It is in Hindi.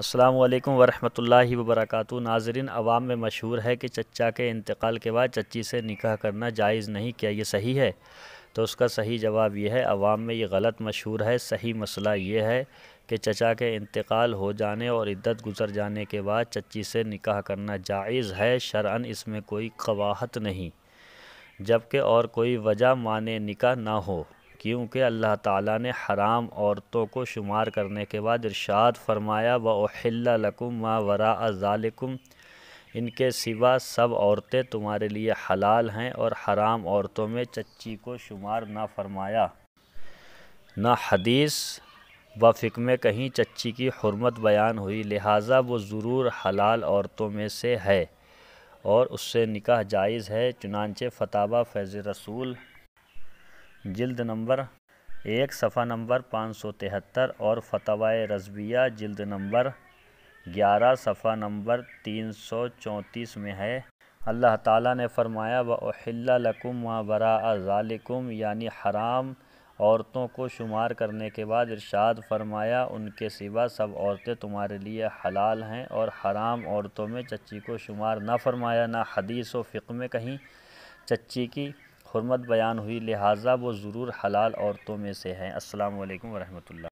अस्सलाम वालेकुम वरहमतुल्लाहि वबरकاتہ नाजरीन आवाम में मशहूर है कि चचा के इंतकाल के बाद चची से निकाह करना जायज़ नहीं क्या ये सही है तो उसका सही जवाब यह है आवाम में ये गलत मशहूर है सही मसला ये है कि चचा के इंतकाल हो जाने और इद्दत गुजर जाने के बाद चची से निकाह करना जायज़ है शरअन इसमें कोई कवाहत नहीं जबकि और कोई वजह माने निकाह ना हो क्योंकि अल्लाह ताला ने हराम औरतों को शुमार करने के बाद इरशाद फरमाया व ओहिल्लाकुम मा वरा अजालकुम इनके सिवा सब औरतें तुम्हारे लिए हलाल हैं और हराम औरतों में चच्ची को शुमार ना फरमाया ना हदीस व फ़िक में कहीं चच्ची की हरमत बयान हुई लिहाजा वो ज़रूर हलाल औरतों में से है और उससे निकाह जायज़ है चुनानचे फताबा फैज़ रसूल जिल्द नंबर एक सफ़ा नंबर पाँच सौ तिहत्तर और फतवा रजविया जिल्द नंबर ग्यारह सफ़ा नंबर तीन सौ चौंतीस में है अल्लाह ताला ने फरमाया वहिल्ला लकुम व बरा ज़ालिकुम यानी हराम औरतों को शुमार करने के बाद इरशाद फरमाया उनके सिवा सब औरतें तुम्हारे लिए हलाल हैं और हराम औरतों में चच्ची को शुमार ना फरमाया ना हदीस व फ़िक में कहीं चच्ची की हरमत बयान हुई लिहाजा वो ज़रूर हलाल औरतों में से हैं अस्सलाम वरहमल